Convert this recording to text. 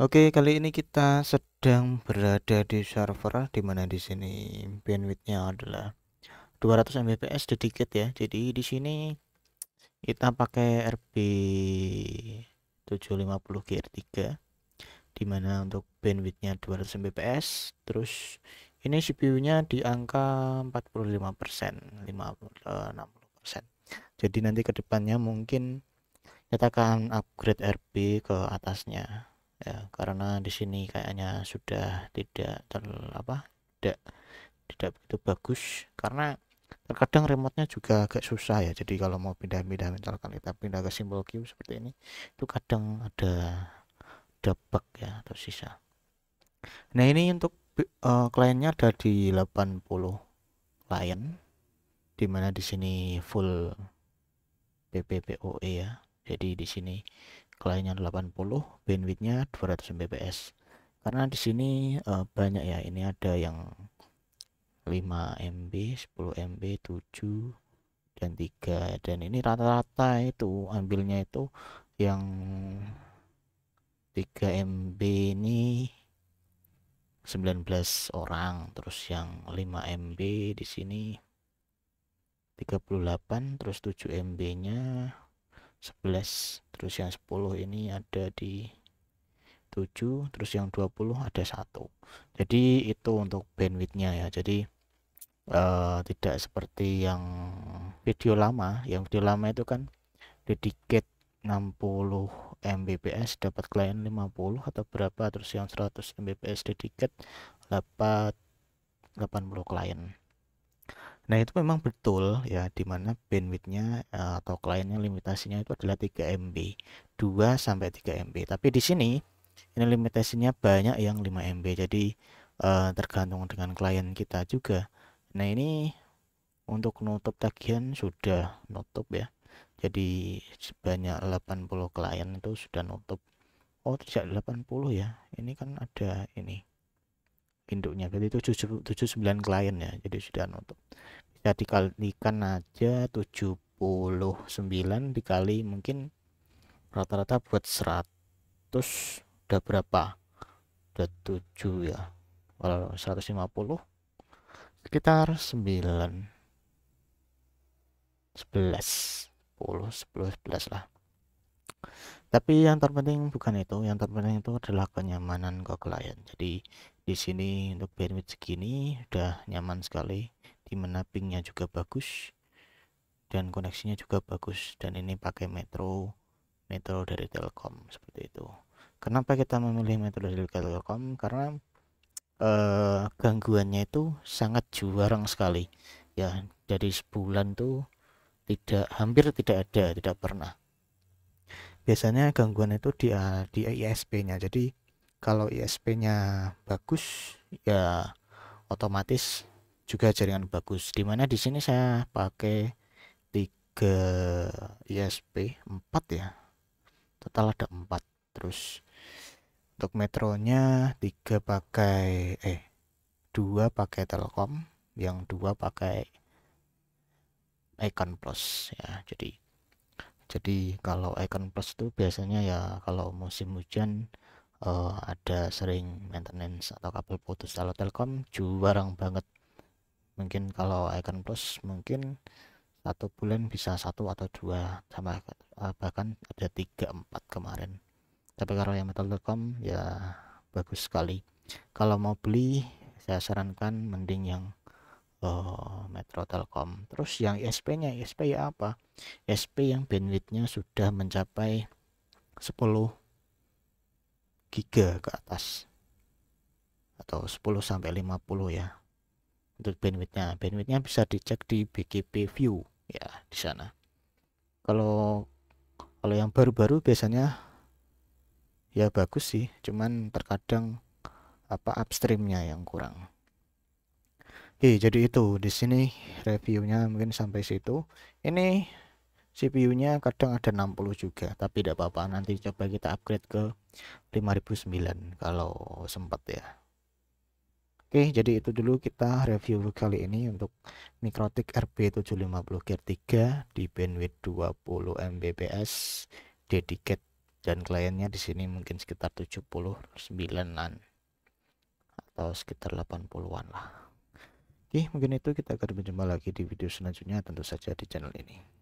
Oke, kali ini kita sedang berada di server di mana di sini bandwidthnya adalah 200 Mbps sedikit ya. Jadi di sini kita pakai RB 750 GR3 di mana untuk bandwidthnya 200 Mbps. Terus ini CPU-nya di angka 45%, 56% Jadi nanti kedepannya mungkin kita akan upgrade RB ke atasnya ya karena di sini kayaknya sudah tidak ter apa tidak tidak begitu bagus karena terkadang remotenya juga agak susah ya jadi kalau mau pindah-pindah misalkan kita pindah ke simbol Q seperti ini itu kadang ada ada ya atau sisa nah ini untuk uh, kliennya ada di 80 klien dimana di sini full PPPoE ya jadi di sini kliennya 80 bandwidthnya 200 Mbps karena di sini uh, banyak ya ini ada yang 5 MB 10 MB 7 dan 3 dan ini rata-rata itu ambilnya itu yang 3 MB ini 19 orang terus yang 5 MB di sini 38 terus 7 MB nya 11 terus yang 10 ini ada di 7 terus yang 20 ada satu jadi itu untuk bandwidthnya ya jadi uh, tidak seperti yang video lama yang video lama itu kan dedicate 60 Mbps dapat klien 50 atau berapa terus yang 100 Mbps dedicate dapat 80 klien Nah itu memang betul ya dimana bandwidthnya eh, atau kliennya limitasinya itu adalah 3 MB 2 sampai 3 MB tapi di sini ini limitasinya banyak yang 5 MB jadi eh, tergantung dengan klien kita juga nah ini untuk nutup tagihan sudah nutup ya jadi sebanyak 80 klien itu sudah nutup Oh tidak 80 ya ini kan ada ini induknya jadi itu 79 klien ya jadi sudah nutup bisa dikalikan aja 79 dikali mungkin rata-rata buat 100 udah berapa udah 7 ya kalau 150 sekitar 9 11 10 10 11 lah tapi yang terpenting bukan itu yang terpenting itu adalah kenyamanan ke klien jadi di sini untuk bandwidth segini udah nyaman sekali dimana pingnya juga bagus dan koneksinya juga bagus dan ini pakai metro metro dari telkom seperti itu kenapa kita memilih metro dari telkom karena eh, gangguannya itu sangat juarang sekali ya dari sebulan tuh tidak hampir tidak ada tidak pernah biasanya gangguan itu di di ISP-nya. Jadi kalau ISP-nya bagus ya otomatis juga jaringan bagus. Dimana di sini saya pakai 3 ISP 4 ya. Total ada empat Terus untuk metronya tiga pakai eh dua pakai Telkom, yang dua pakai Icon Plus ya. Jadi jadi kalau icon plus itu biasanya ya kalau musim hujan uh, ada sering maintenance atau kabel putus kalau telkom jarang banget mungkin kalau icon plus mungkin satu bulan bisa satu atau dua sama eh, bahkan ada tiga empat kemarin tapi kalau yang metal telkom ya bagus sekali kalau mau beli saya sarankan mending yang Oh, Metro Telkom. Terus yang ISP-nya, ISP ya apa? ISP yang bandwidth-nya sudah mencapai 10 giga ke atas atau 10 sampai 50 ya. Untuk bandwidth-nya, bandwidth-nya bisa dicek di BKP View ya di sana. Kalau kalau yang baru-baru biasanya ya bagus sih, cuman terkadang apa upstreamnya yang kurang. Oke, jadi itu di sini reviewnya mungkin sampai situ. Ini CPU-nya kadang ada 60 juga, tapi tidak apa-apa nanti coba kita upgrade ke 5009 kalau sempat ya. Oke, jadi itu dulu kita review kali ini untuk Mikrotik rp 750 Gear 3 di bandwidth 20 Mbps dedicated dan kliennya di sini mungkin sekitar 79-an atau sekitar 80-an lah. Oke, mungkin itu kita akan berjumpa lagi di video selanjutnya tentu saja di channel ini.